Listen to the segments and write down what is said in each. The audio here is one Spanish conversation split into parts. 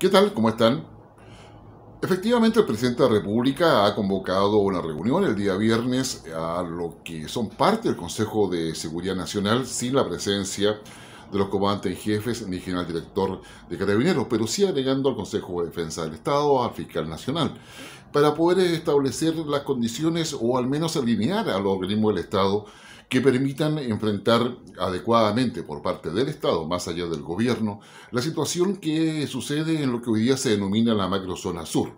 ¿Qué tal? ¿Cómo están? Efectivamente, el presidente de la República ha convocado una reunión el día viernes a lo que son parte del Consejo de Seguridad Nacional sin la presencia de los comandantes y jefes ni general director de carabineros, pero sí agregando al Consejo de Defensa del Estado, al fiscal nacional para poder establecer las condiciones o al menos alinear al los del Estado que permitan enfrentar adecuadamente por parte del Estado, más allá del gobierno, la situación que sucede en lo que hoy día se denomina la macrozona sur.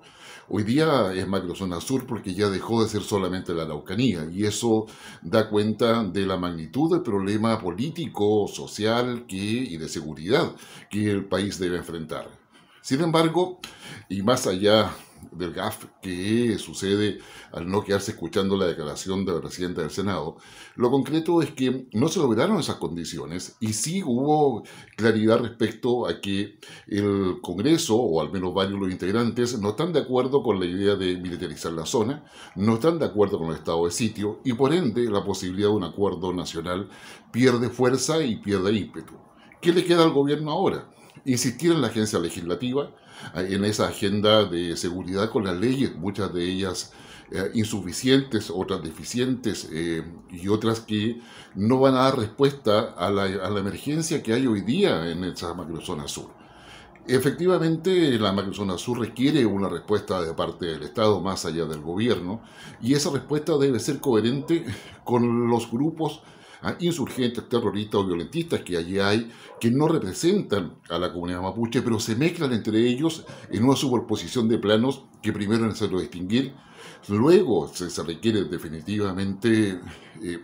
Hoy día es macrozona sur porque ya dejó de ser solamente la Araucanía y eso da cuenta de la magnitud del problema político, social y de seguridad que el país debe enfrentar. Sin embargo, y más allá del GAF que sucede al no quedarse escuchando la declaración del presidente del Senado, lo concreto es que no se lograron esas condiciones y sí hubo claridad respecto a que el Congreso, o al menos varios los integrantes, no están de acuerdo con la idea de militarizar la zona, no están de acuerdo con el estado de sitio y por ende la posibilidad de un acuerdo nacional pierde fuerza y pierde ímpetu. ¿Qué le queda al gobierno ahora? insistir en la agencia legislativa, eh, en esa agenda de seguridad con las leyes, muchas de ellas eh, insuficientes, otras deficientes eh, y otras que no van a dar respuesta a la, a la emergencia que hay hoy día en esa macrozona sur. Efectivamente, la macrozona sur requiere una respuesta de parte del Estado más allá del gobierno y esa respuesta debe ser coherente con los grupos insurgentes, terroristas o violentistas que allí hay, que no representan a la comunidad mapuche, pero se mezclan entre ellos en una superposición de planos que primero que distinguir Luego se, requiere definitivamente eh,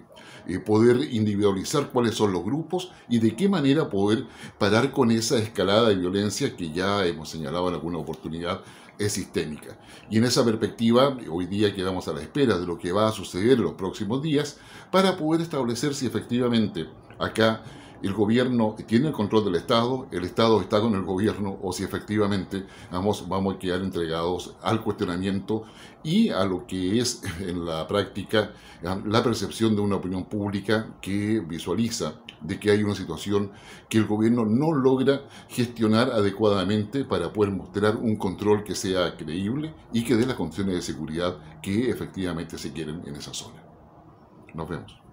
eh, poder individualizar cuáles son los grupos y de qué manera poder parar con esa escalada de violencia que ya hemos señalado en alguna oportunidad es sistémica. Y en esa perspectiva, hoy día quedamos a la espera de lo que va a suceder en los próximos días para poder establecer si efectivamente acá el gobierno tiene el control del Estado, el Estado está con el gobierno o si efectivamente vamos vamos a quedar entregados al cuestionamiento y a lo que es en la práctica ah, la percepción de una opinión pública que visualiza de que hay una situación que el gobierno no logra gestionar adecuadamente para poder mostrar un control que sea creíble y que dé las condiciones de seguridad que efectivamente se quieren en esa zona. Nos vemos.